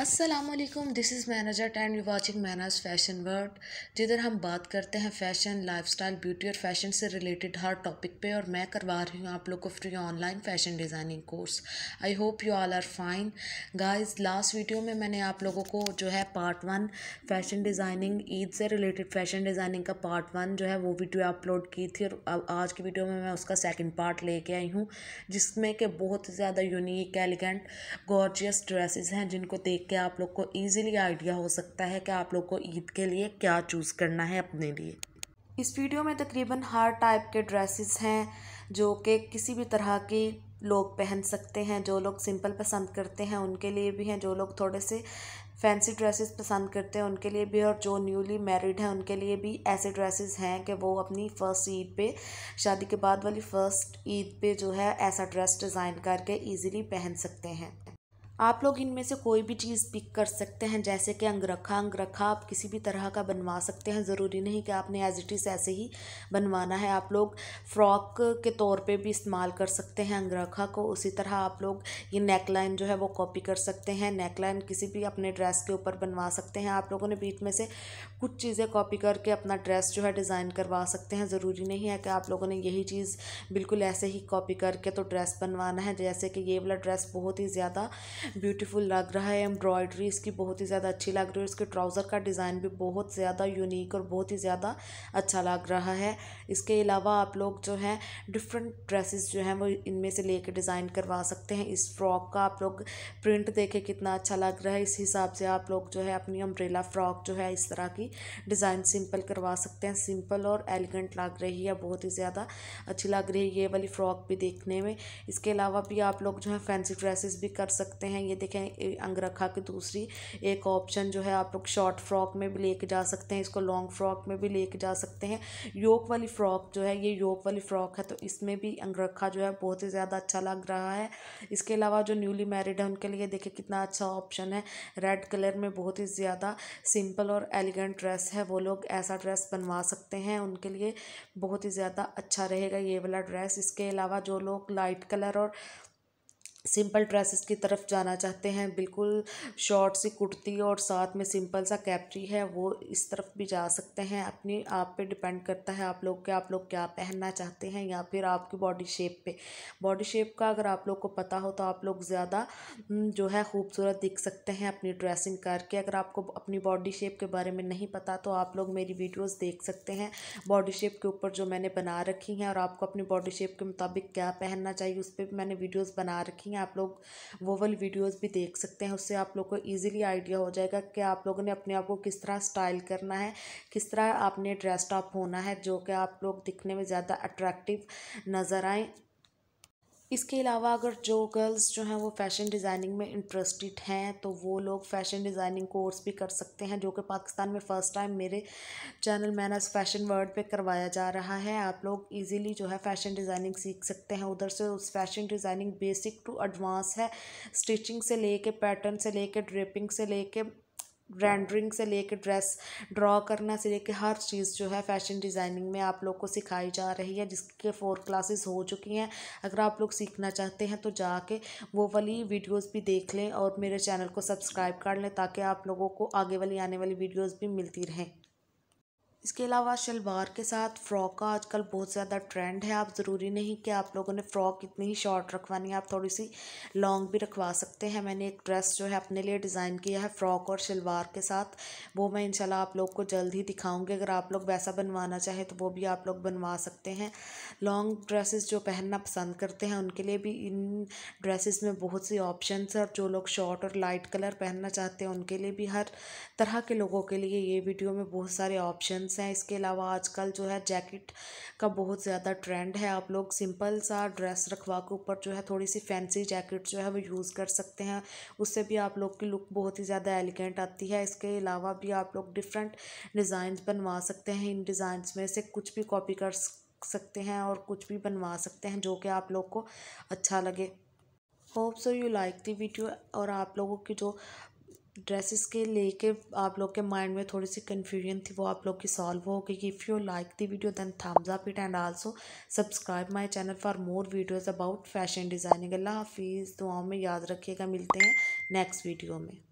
Aslam this is manager and you watching Mainaj fashion world जिधर हम बात करते हैं फैशन लाइफस्टाइल ब्यूटी और फैशन से रिलेटेड हर टॉपिक पे और मैं करवा रही हूँ आप लोग को free online fashion designing course I hope you all are fine guys last video में मैंने आप लोगों को जो है part one fashion designing Eid से रिलेटेड फैशन डिज़ाइनिंग का पार्ट वन जो है वो वीडियो अपलोड की थी और आज की वीडियो में मैं उसका सेकेंड पार्ट लेके आई हूँ जिसमें कि बहुत ज़्यादा यूनिक एलिगेंट गॉर्जियस ड्रेसेस हैं जिनको देख के आप लोग को ईजिली आइडिया हो सकता है कि आप लोग को ईद के लिए क्या चूज़ करना है अपने लिए इस वीडियो में तकरीबन हर टाइप के ड्रेसेस हैं जो कि किसी भी तरह के लोग पहन सकते हैं जो लोग सिंपल पसंद करते हैं उनके लिए भी हैं जो लोग थोड़े से फैंसी ड्रेसेस पसंद करते हैं उनके लिए भी और जो न्यूली मैरिड हैं उनके लिए भी ऐसे ड्रेसेस हैं कि वो अपनी फ़र्स्ट ईद पे शादी के बाद वाली फ़र्स्ट ईद पे जो है ऐसा ड्रेस डिज़ाइन करके ईजिली पहन सकते हैं आप लोग इनमें से कोई भी चीज़ पिक कर सकते हैं जैसे कि अंगरखा अंगरखा आप किसी भी तरह का बनवा सकते हैं ज़रूरी नहीं कि आपने एज इट इज़ ऐसे ही बनवाना है आप लोग फ्रॉक के तौर पे भी इस्तेमाल कर सकते हैं अंगरखा को उसी तरह आप लोग ये नेक लाइन जो है वो कॉपी कर सकते हैं नेक लाइन किसी भी अपने ड्रेस के ऊपर बनवा सकते हैं आप लोगों ने बीच में से कुछ चीज़ें कॉपी करके अपना ड्रेस जो है डिज़ाइन करवा सकते हैं ज़रूरी नहीं है कि आप लोगों ने यही चीज़ बिल्कुल ऐसे ही कॉपी करके तो ड्रेस बनवाना है जैसे कि ये वाला ड्रेस बहुत ही ज़्यादा ब्यूटीफुल लग रहा है एम्ब्रॉयडरी इसकी बहुत ही ज़्यादा अच्छी लग रही है इसके ट्राउज़र का डिज़ाइन भी बहुत ज़्यादा यूनिक और बहुत ही ज़्यादा अच्छा लग रहा है इसके अलावा आप लोग जो है डिफरेंट ड्रेसेस जो हैं वो इनमें से लेके डिज़ाइन करवा सकते हैं इस फ्रॉक का आप लोग प्रिंट देखे कितना अच्छा लग रहा है इस हिसाब से आप लोग जो है अपनी अम्ब्रेला फ्रॉक जो है इस तरह की डिज़ाइन सिंपल करवा सकते हैं सिंपल और एलिगेंट लग रही है बहुत ही ज़्यादा अच्छी लग रही है ये वाली फ़्रॉक भी देखने में इसके अलावा भी आप लोग जो है फैंसी ड्रेसेस भी कर सकते हैं हैं ये देखें अंगरखा की दूसरी एक ऑप्शन जो है आप लोग शॉर्ट फ्रॉक में भी लेके जा सकते हैं इसको लॉन्ग फ्रॉक में भी लेके जा सकते हैं योक वाली फ़्रॉक जो है ये योक वाली फ़्रॉक है तो इसमें भी अंगरखा जो है बहुत ही ज़्यादा अच्छा लग रहा है इसके अलावा जो न्यूली मैरिड है उनके लिए देखें कितना अच्छा ऑप्शन है रेड कलर में बहुत ही ज़्यादा सिंपल और एलिगेंट ड्रेस है वो लोग ऐसा ड्रेस बनवा सकते हैं उनके लिए बहुत ही ज़्यादा अच्छा रहेगा ये वाला ड्रेस इसके अलावा जो लोग लाइट कलर और सिंपल ड्रेसेस की तरफ जाना चाहते हैं बिल्कुल शॉर्ट सी कुर्ती और साथ में सिंपल सा कैप्री है वो इस तरफ भी जा सकते हैं अपनी आप पे डिपेंड करता है आप लोग के आप लोग क्या पहनना चाहते हैं या फिर आपकी बॉडी शेप पे बॉडी शेप का अगर आप लोग को पता हो तो आप लोग ज़्यादा हम्म, जो है खूबसूरत दिख सकते हैं अपनी ड्रेसिंग करके अगर आपको अपनी बॉडी शेप के बारे में नहीं पता तो आप लोग मेरी वीडियोज़ देख सकते हैं बॉडी शेप के ऊपर जो मैंने बना रखी हैं और आपको अपनी बॉडी शेप के मुताबिक क्या पहनना चाहिए उस पर मैंने वीडियोज़ बना रखी की हैं आप लोग वो वाली वीडियोस भी देख सकते हैं उससे आप लोग को इजीली आइडिया हो जाएगा कि आप लोगों ने अपने आप को किस तरह स्टाइल करना है किस तरह आपने ड्रेस टॉप होना है जो कि आप लोग दिखने में ज़्यादा अट्रैक्टिव नज़र आएँ इसके अलावा अगर जो गर्ल्स जो हैं वो फ़ैशन डिज़ाइनिंग में इंटरेस्टेड हैं तो वो लोग फ़ैशन डिज़ाइनिंग कोर्स भी कर सकते हैं जो कि पाकिस्तान में फ़र्स्ट टाइम मेरे चैनल मैनस फ़ैशन वर्ल्ड पे करवाया जा रहा है आप लोग इजीली जो है फ़ैशन डिज़ाइनिंग सीख सकते हैं उधर से उस fashion designing basic to advance है स्टिचिंग से ले कर पैटर्न से ले कर ड्रेपिंग से ले कर ब्रैंड्रिंग से लेके ड्रेस ड्रॉ करना से लेके हर चीज़ जो है फैशन डिज़ाइनिंग में आप लोग को सिखाई जा रही है जिसके फोर क्लासेस हो चुकी हैं अगर आप लोग सीखना चाहते हैं तो जाके वो वाली वीडियोस भी देख लें और मेरे चैनल को सब्सक्राइब कर लें ताकि आप लोगों को आगे वाली आने वाली वीडियोस भी मिलती रहें इसके अलावा शलवार के साथ फ़्रॉक का आजकल बहुत ज़्यादा ट्रेंड है आप ज़रूरी नहीं कि आप लोगों ने फ़्रॉक इतनी ही शॉर्ट रखवानी है आप थोड़ी सी लॉन्ग भी रखवा सकते हैं मैंने एक ड्रेस जो है अपने लिए डिज़ाइन किया है फ़्रॉक और शलवार के साथ वो मैं इंशाल्लाह आप लोग को जल्द ही दिखाऊँगी अगर आप लोग वैसा बनवाना चाहें तो वो भी आप लोग बनवा सकते हैं लॉन्ग ड्रेसेस जो पहनना पसंद करते हैं उनके लिए भी इन ड्रेसेस में बहुत सी ऑप्शन है और जो लोग शॉर्ट और लाइट कलर पहनना चाहते हैं उनके लिए भी हर तरह के लोगों के लिए ये वीडियो में बहुत सारे ऑप्शन फैशंस हैं इसके अलावा आजकल जो है जैकेट का बहुत ज़्यादा ट्रेंड है आप लोग सिंपल सा ड्रेस रखवा के ऊपर जो है थोड़ी सी फैंसी जैकेट जो है वो यूज़ कर सकते हैं उससे भी आप लोग की लुक बहुत ही ज़्यादा एलिगेंट आती है इसके अलावा भी आप लोग डिफरेंट डिज़ाइंस बनवा सकते हैं इन डिज़ाइंस में से कुछ भी कॉपी कर सकते हैं और कुछ भी बनवा सकते हैं जो कि आप लोग को अच्छा लगे hope so you like the video और आप लोगों की जो ड्रेसेस के लेके आप लोग के माइंड में थोड़ी सी कन्फ्यूजन थी वो आप लोग की सॉल्व हो गई if you like the video then thumbs up it and also subscribe my channel for more videos about fashion designing Allah हाफिज़ दुआओं में याद रखिएगा मिलते हैं नेक्स्ट वीडियो में